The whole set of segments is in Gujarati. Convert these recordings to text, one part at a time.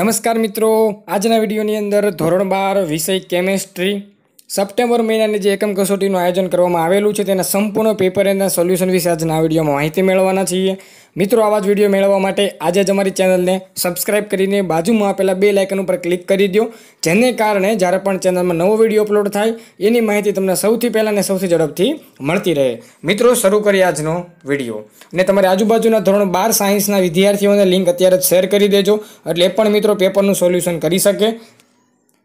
નમસ્કાર મિત્રો આજના વિડીયોની અંદર ધોરણ બાર વિષય કેમેસ્ટ્રી સપ્ટેમ્બર મહિનાની જે એકમ કસોટીનું આયોજન કરવામાં આવેલું છે તેના સંપૂર્ણ પેપર એન્ડના સોલ્યુશન વિશે આજના વિડીયોમાં માહિતી મેળવવાના છીએ મિત્રો આવા જ વિડીયો મેળવવા માટે આજે જ અમારી ચેનલને સબસ્ક્રાઇબ કરીને બાજુમાં આપેલા બે લાઇકન ઉપર ક્લિક કરી દો જેને કારણે જ્યારે પણ ચેનલમાં નવો વિડીયો અપલોડ થાય એની માહિતી તમને સૌથી પહેલાં અને સૌથી ઝડપથી મળતી રહે મિત્રો શરૂ કરીએ આજનો વિડીયો અને તમારી આજુબાજુના ધોરણ બાર સાયન્સના વિદ્યાર્થીઓને લિંક અત્યારે જ શેર કરી દેજો એટલે પણ મિત્રો પેપરનું સોલ્યુશન કરી શકે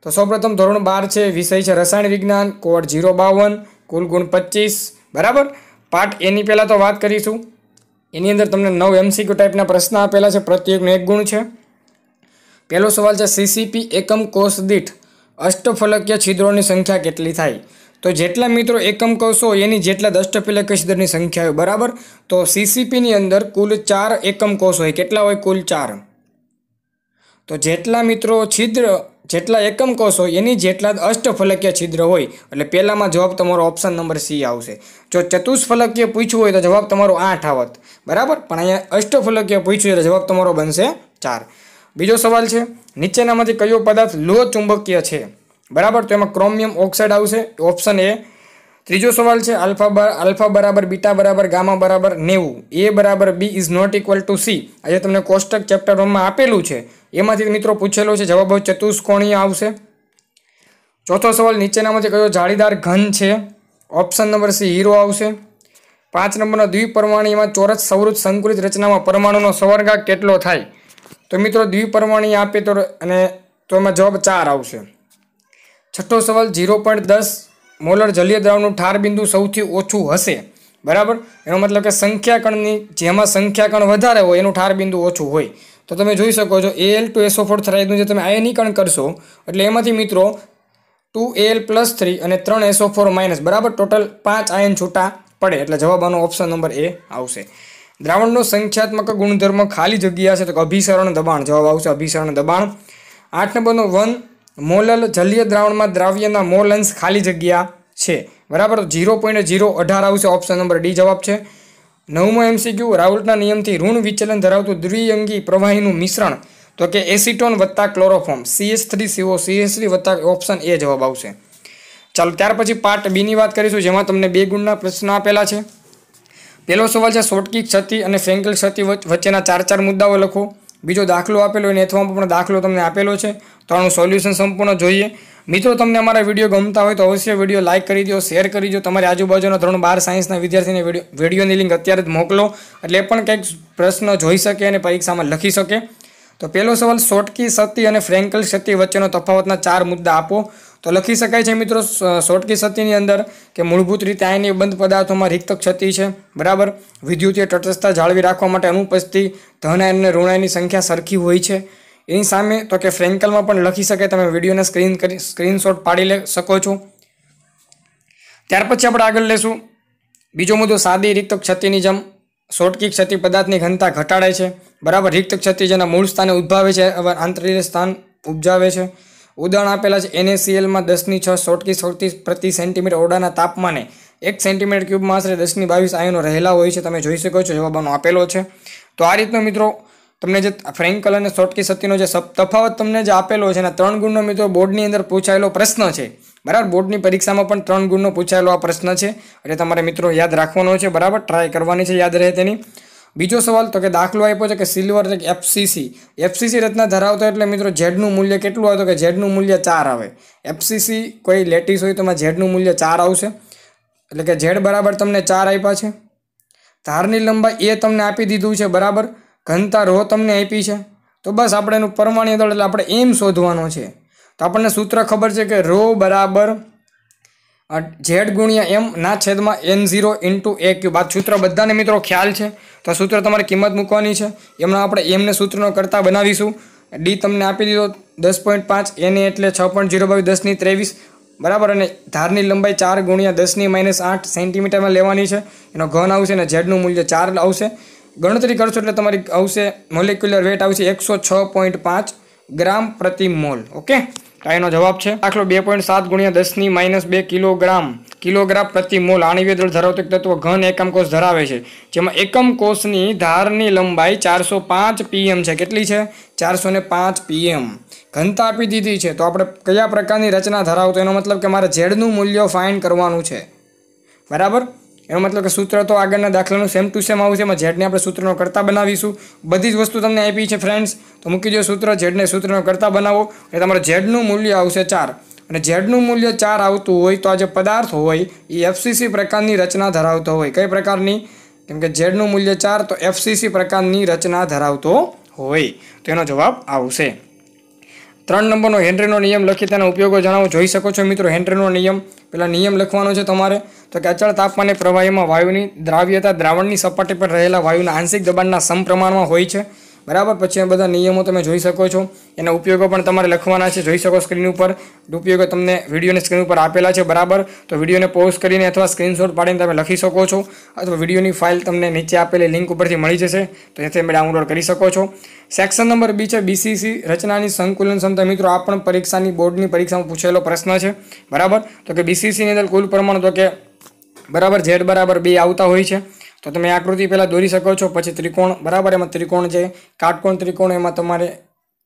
તો સૌપ્રથમ ધોરણ બાર છે વિષય છે રસાયણ વિજ્ઞાન કોડ જીરો બાવન કુલ ગુણ પચીસ બરાબર પાઠ એની પહેલાં તો વાત કરીશું એની અંદર તમને નવ એમસીક્યુ ટાઈપના પ્રશ્ન આપેલા છે પ્રત્યેકનો એક ગુણ છે પહેલો સવાલ છે સીસીપી એકમ કોષ દીઠ અષ્ટફલકીય છિદ્રોની સંખ્યા કેટલી થાય તો જેટલા મિત્રો એકમ કોષો એની જેટલા દષ્ટફલકીય છિદ્રની સંખ્યા હોય બરાબર તો સીસીપીની અંદર કુલ ચાર એકમ કોષ હોય કેટલા હોય કુલ ચાર તો જેટલા મિત્રો છિદ્ર જેટલા એકમ કોષ હોય એની જેટલા જ અષ્ટફલકીય છિદ્ર હોય એટલે પહેલાંમાં જવાબ તમારો ઓપ્શન નંબર સી આવશે જો ચતુષ્ફલકીય પૂછવું હોય તો જવાબ તમારો આઠ આવત બરાબર પણ અહીંયા અષ્ટફલકીય પૂછ્યું એટલે જવાબ તમારો બનશે ચાર બીજો સવાલ છે નીચેનામાંથી કયો પદાર્થ લોહ ચુંબકીય છે બરાબર તો એમાં ક્રોમિયમ ઓક્સાઇડ આવશે ઓપ્શન એ ત્રીજો સવાલ છે આલ્ફા આલ્ફા બરાબર બીટા બરાબર ગામા બરાબર નેવું એ બરાબર B is not equal to C આજે તમને કોષ્ટક ચેપ્ટર વનમાં આપેલું છે એમાંથી મિત્રો પૂછેલો છે જવાબ ચતુષ્કોણીય આવશે ચોથો સવાલ નીચેનામાંથી કયો જાળીદાર ઘન છે ઓપ્શન નંબર સી હીરો આવશે પાંચ નંબરનો દ્વિપરમાણીમાં ચોરસ સવૃત સંકુલિત રચનામાં પરમાણુનો સવર્ગા કેટલો થાય તો મિત્રો દ્વિપરમાણી આપે તો અને તો એમાં જવાબ ચાર આવશે છઠ્ઠો સવાલ ઝીરો પોઈન્ટ દસ મોલર જલીય દ્રાવણનું ઠાર બિંદુ સૌથી ઓછું હશે બરાબર એનો મતલબ કે સંખ્યાકણની જેમાં સંખ્યાકણ વધારે હોય એનું ઠાર બિંદુ ઓછું હોય તો તમે જોઈ શકો છો એલ ટુ એસો ફોર થરાઈડનું જે તમે આયનીકરણ કરશો એટલે એમાંથી મિત્રો ટુ એલ પ્લસ થ્રી અને ત્રણ એસો ફોર માઇનસ બરાબર ટોટલ પાંચ આયન છૂટા પડે એટલે જવાબ આનો ઓપ્શન નંબર એ આવશે દ્રાવણનો સંખ્યાત્મક ગુણધર્મ ખાલી જગ્યા છે તો અભિસરણ દબાણ જવાબ આવશે અભિસરણ દબાણ આઠ નંબરનો વન મોલલ જલીય દ્રાવણમાં દ્રાવ્યના મોલ અંશ ખાલી જગ્યા છે બરાબર જીરો પોઈન્ટ ઝીરો અઢાર આવશે ઓપ્શન નંબર ડી જવાબ છે નવમો એમસીક્યુ રાઉલ્ટના નિયમથી ઋણ વિચલન ધરાવતું દ્વિઅંગી પ્રવાહીનું મિશ્રણ તો કે એસિટોન વત્તા chloroform CS three CO CS three વત્તા ઓપ્શન એ જવાબ આવશે ચાલો ત્યાર પછી પાર્ટ બીની વાત કરીશું જેમાં તમને બે ગુણના પ્રશ્ન આપેલા છે પહેલો સવાલ છે શોર્ટકી ક્ષતિ અને ફેંકલ ક્ષતિ વચ્ચેના ચાર ચાર મુદ્દાઓ લખો બીજો દાખલો આપેલો એને અથવા પણ દાખલો તમને આપેલો છે તો આનું સોલ્યુશન સંપૂર્ણ જોઈએ મિત્રો તમને અમારા વિડીયો ગમતા હોય તો અવશ્ય વિડીયો લાઇક કરી દો શેર કરી દો તમારી આજુબાજુના ધોરણ બાર સાયન્સના વિદ્યાર્થીને વિડીયોની લિંક અત્યારે જ મોકલો એટલે પણ કંઈક પ્રશ્ન જોઈ શકે અને પરીક્ષામાં લખી શકે તો પહેલો સવાલ શોટકી સતી અને ફ્રેન્કલ સતી વચ્ચેનો તફાવતના ચાર મુદ્દા આપો તો લખી શકાય છે મિત્રો સોટકી ક્ષતિની અંદર કે મૂળભૂત રીતે આયનીય બંધ પદાર્થોમાં રિક્ત ક્ષતિ છે બરાબર વિદ્યુતીય તટસ્થતા જાળવી રાખવા માટે અનુપસ્થિત ધનાયન અને ઋણાયની સંખ્યા સરખી હોય છે એની સામે તો કે ફ્રેન્કલમાં પણ લખી શકે તમે વિડીયોને સ્ક્રીન કરી સ્ક્રીનશોટ પાડી લે શકો છો ત્યાર પછી આપણે આગળ લેશું બીજો મુદ્દો સાદી રિક્ત ક્ષતિની જેમ શોટકી ક્ષતિ પદાર્થની ઘનતા ઘટાડે છે બરાબર રિક્ત ક્ષતિ જેના મૂળ સ્થાને ઉદ્ભાવે છે આંતરિય સ્થાન ઉપજાવે છે ઉદાહરણ આપેલા છે એનએસીએલમાં દસની છ સોટકી સૌથી પ્રતિ સેન્ટીમીટર ઓરડાના તાપમાને એક સેન્ટીમીટર ક્યુબમાં આશરે દસની બાવીસ આયનો રહેલા હોય છે તમે જોઈ શકો છો જવાબ આપેલો છે તો આ રીતનો મિત્રો તમને જે ફ્રેન્કલ અને સોટકી સતીનો જે તફાવત તમને જે આપેલો છે એના ત્રણ ગુણનો મિત્રો બોર્ડની અંદર પૂછાયેલો પ્રશ્ન છે બરાબર બોર્ડની પરીક્ષામાં પણ ત્રણ ગુણનો પૂછાયેલો આ પ્રશ્ન છે એટલે તમારે મિત્રો યાદ રાખવાનો છે બરાબર ટ્રાય કરવાની છે યાદ રહે તેની બીજો સવાલ તો કે દાખલો આપ્યો છે કે સિલ્વર છે એફસીસી એફસીસી રચના ધરાવતો એટલે મિત્રો ઝેડનું મૂલ્ય કેટલું આવે તો કે ઝેડનું મૂલ્ય ચાર આવે એફસીસી કોઈ લેટીસ હોય તો એમાં ઝેડનું મૂલ્ય ચાર આવશે એટલે કે ઝેડ બરાબર તમને ચાર આપ્યા છે ધારની લંબાઈ એ તમને આપી દીધું છે બરાબર ઘનતા રો તમને આપી છે તો બસ આપણે એનું પરમાણ્ય દળ એટલે આપણે એમ શોધવાનો છે તો આપણને સૂત્ર ખબર છે કે રો બરાબર ઝેડ ગુણ્યા એમ ના છેદમાં N zero into A cube આ સૂત્ર બધાને મિત્રો ખ્યાલ છે તો આ સૂત્ર તમારે કિંમત મૂકવાની છે એમનો આપણે એમને સૂત્રનો કરતા બનાવીશું ડી તમને આપી દીધો દસ પોઈન્ટ પાંચ એને એટલે છ પોઈન્ટ ઝીરો બાવી દસની ત્રેવીસ બરાબર અને ધારની લંબાઈ ચાર ગુણ્યા દસની માઇનસ આઠ સેન્ટીમીટરમાં લેવાની છે એનો ઘન આવશે અને ઝેડનું મૂલ્ય ચાર આવશે ગણતરી કરશો એટલે તમારી આવશે મોલેક્યુલર વેટ આવશે એકસો છ પોઈન્ટ પાંચ ગ્રામ પ્રતિ મોલ ઓકે એનો જવાબ છે દાખલો બે પોઈન્ટ સાત ગુણ્યા દસની માઇનસ બે કિલોગ્રામ કિલોગ્રામ પ્રતિ મોલ આણવીય દળ ધરાવતું એક તત્વ ઘન એકમ કોષ ધરાવે છે જેમાં એકમ કોષની ધારની લંબાઈ ચારસો પાંચ પીએમ છે કેટલી છે ચારસો પાંચ પીએમ ઘનતા આપી દીધી છે તો આપણે કયા પ્રકારની રચના ધરાવતો એનો મતલબ કે મારે ઝેડનું મૂલ્ય ફાઇન કરવાનું છે બરાબર એનો મતલબ કે સૂત્ર તો આગળના દાખલાનું સેમ ટુ સેમ આવશે એમાં ઝેડને આપણે સૂત્રનો કરતા બનાવીશું બધી જ વસ્તુ તમને આપી છે ફ્રેન્ડ્સ તો મૂકી દો સૂત્ર ઝેડને સૂત્રનો કરતા બનાવો એટલે તમારે ઝેડનું મૂલ્ય આવશે ચાર અને ઝેડનું મૂલ્ય ચાર આવતું હોય તો આ જે પદાર્થ હોય એ એફસીસી પ્રકારની રચના ધરાવતો હોય કઈ પ્રકારની કેમ કે ઝેડનું મૂલ્ય ચાર તો એફસીસી પ્રકારની રચના ધરાવતો હોય તો એનો જવાબ આવશે ત્રણ નંબરનો હેન્ડ્રીનો નિયમ લખી તેના ઉપયોગો જણાવો જોઈ શકો છો મિત્રો હેન્ડ્રીનો નિયમ પહેલાં નિયમ લખવાનો છે તમારે તો કે અચળ તાપમાને પ્રવાહીમાં વાયુની દ્રાવ્યતા દ્રાવણની સપાટી પર રહેલા વાયુના આંશિક દબાણના સમપ્રમાણમાં હોય છે બરાબર પછી આ બધા નિયમો તમે જોઈ શકો છો એના ઉપયોગો પણ તમારે લખવાના છે જોઈ શકો સ્ક્રીન ઉપર ઉપયોગો તમને વિડીયોને સ્ક્રીન ઉપર આપેલા છે બરાબર તો વિડીયોને પોઝ કરીને અથવા સ્ક્રીનશોટ પાડીને તમે લખી શકો છો અથવા વિડીયોની ફાઇલ તમને નીચે આપેલી લિંક ઉપરથી મળી જશે તો એથી તમે ડાઉનલોડ કરી શકો છો સેક્શન નંબર બી છે બીસીસી રચનાની સંકુલન ક્ષમતા મિત્રો આ પણ પરીક્ષાની બોર્ડની પરીક્ષામાં પૂછેલો પ્રશ્ન છે બરાબર તો કે બીસીસીની અંદર કુલ પ્રમાણ તો કે બરાબર ઝેડ બરાબર બે આવતા હોય છે તો તમે આકૃતિ પહેલાં દોરી શકો છો પછી ત્રિકોણ બરાબર એમાં ત્રિકોણ છે કાટકોણ ત્રિકોણ એમાં તમારે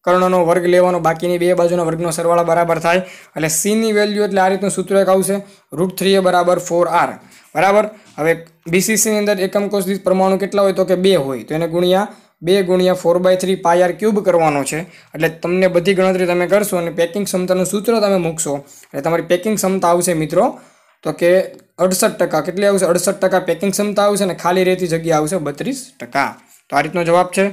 કર્ણનો વર્ગ લેવાનો બાકીની બે બાજુના વર્ગનો સરવાળો બરાબર થાય એટલે સીની વેલ્યુ એટલે આ રીતનું સૂત્ર એક આવશે રૂટ થ્રી એ બરાબર ફોર આર બરાબર હવે બીસીસીની અંદર એકમ કોષ પરમાણુ કેટલા હોય તો કે બે હોય તો એને ગુણ્યા બે ગુણ્યા four by three pi R cube કરવાનો છે એટલે તમને બધી ગણતરી તમે કરશો અને પેકિંગ ક્ષમતાનું સૂત્ર તમે મૂકશો એટલે તમારી પેકિંગ ક્ષમતા આવશે મિત્રો તો કે અડસઠ ટકા કેટલી આવશે અડસઠ ટકા પેકિંગ ક્ષમતા આવશે અને ખાલી રહેતી જગ્યા આવશે બત્રીસ ટકા તો આ રીતનો જવાબ છે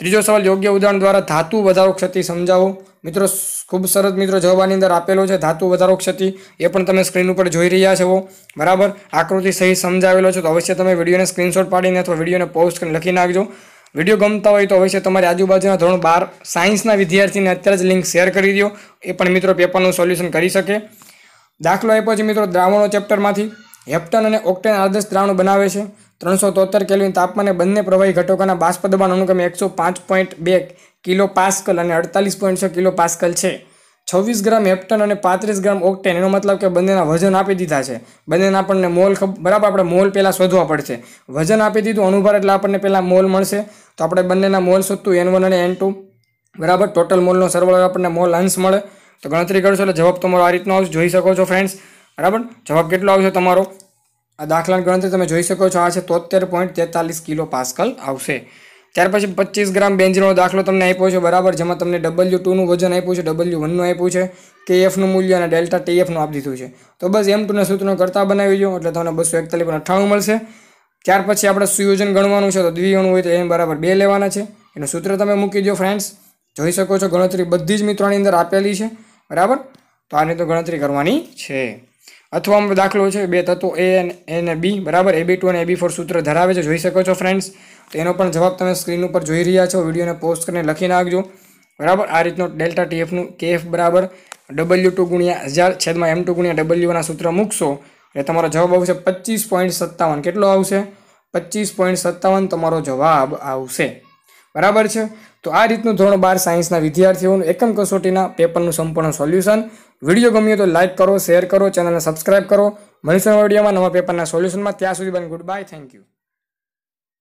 ત્રીજો સવાલ યોગ્ય ઉદાહરણ દ્વારા ધાતુ વધારો ક્ષતિ સમજાવો મિત્રો ખૂબ સરસ મિત્રો જવાબ અંદર આપેલો છે ધાતુ વધારો ક્ષતિ એ પણ તમે સ્ક્રીન ઉપર જોઈ રહ્યા છો બરાબર આકૃતિ સહી સમજાવેલો છે તો અવશ્ય તમે વિડીયોને સ્ક્રીનશોટ પાડીને અથવા વિડીયોને પોસ્ટ કરીને લખી નાખજો વિડીયો ગમતા હોય તો અવશ્ય તમારી આજુબાજુના ધોરણ બાર સાયન્સના વિદ્યાર્થીને અત્યારે જ લિંક શેર કરી દો એ પણ મિત્રો પેપરનું સોલ્યુશન કરી શકે દાખલો આપ્યો છે મિત્રો દ્રાવણો ચેપ્ટરમાંથી હેપ્ટન અને ઓક્ટેન આદર્શ દ્રાવણ બનાવે છે ત્રણસો તોતેર કેલ્વિન તાપમાને બંને પ્રવાહી ઘટકોના બાષ્પ દબાણ અનુક્રમે એકસો પાંચ પોઈન્ટ બે કિલો પાસ્કલ અને અડતાલીસ પોઈન્ટ છ કિલો પાસ્કલ છે છવ્વીસ ગ્રામ હેપ્ટન અને પાંત્રીસ ગ્રામ ઓક્ટેન એનો મતલબ કે બંનેના વજન આપી દીધા છે બંનેના આપણને મોલ બરાબર આપણે મોલ પહેલાં શોધવા પડશે વજન આપી દીધું અનુભાર એટલે આપણને પહેલાં મોલ મળશે તો આપણે બંનેના મોલ શોધતું એન વન અને એન ટુ બરાબર ટોટલ મોલનો સરવાળો આપણને મોલ અંશ મળે તો ગણતરી કરશો એટલે જવાબ તમારો આ રીતનો જોઈ શકો છો ફ્રેન્ડ્સ બરાબર જવાબ કેટલો આવશે તમારો આ દાખલાની ગણતરી તમે જોઈ શકો છો આ છે તોતેર પોઈન્ટ તેતાલીસ કિલો પાસ્કલ આવશે ત્યાર પછી પચીસ ગ્રામ બેન્ઝીનનો દાખલો તમને આપ્યો છે બરાબર જેમાં તમને ડબલ્યુ ટુનું વજન આપ્યું છે ડબલ્યુ વનનું આપ્યું છે કે એફનું મૂલ્ય અને ડેલ્ટા ટી એફનું આપી દીધું છે તો બસ એમ ટુના સૂત્રનો કરતા બનાવી દો એટલે તમને બસો એકતાલીસ પણ અઠ્ઠાણું મળશે ત્યાર પછી આપણે સુયોજન ગણવાનું છે તો દ્વિગણું હોય તો એમ બરાબર બે લેવાના છે એનું સૂત્ર તમે મૂકી દો ફ્રેન્ડ્સ જોઈ શકો છો ગણતરી બધી જ મિત્રોની અંદર આપેલી છે બરાબર તો આની તો ગણતરી કરવાની છે અથવા આમ દાખલો છે બે તત્વો એ એને બી બરાબર એ બી ટુ અને એ બી ફોર સૂત્ર ધરાવે છે જોઈ શકો છો ફ્રેન્ડ્સ તો એનો પણ જવાબ તમે સ્ક્રીન ઉપર જોઈ રહ્યા છો વિડીયોને પોસ્ટ કરીને લખી નાખજો બરાબર આ રીતનો ડેલ્ટા ટીએફનું કેએફ બરાબર ડબલ્યુ ટુ ગુણ્યા હજાર છેદમાં એમ ટુ ગુણ્યા ડબલ્યુના સૂત્ર મૂકશો એટલે તમારો જવાબ આવશે પચીસ પોઈન્ટ સત્તાવન કેટલો આવશે પચીસ પોઈન્ટ સત્તાવન તમારો જવાબ આવશે બરાબર છે તો આ રીતનું ધોરણ બાર સાયન્સના વિદ્યાર્થીઓનું એકમ કસોટીના પેપરનું સંપૂર્ણ સોલ્યુશન વિડીયો ગમ્યો તો લાઇક કરો શેર કરો ચેનલને સબસ્ક્રાઇબ કરો મળીશું વિડીયોમાં નવા પેપરના સોલ્યુશનમાં ત્યાં સુધી બને ગુડ બાય થેન્ક યુ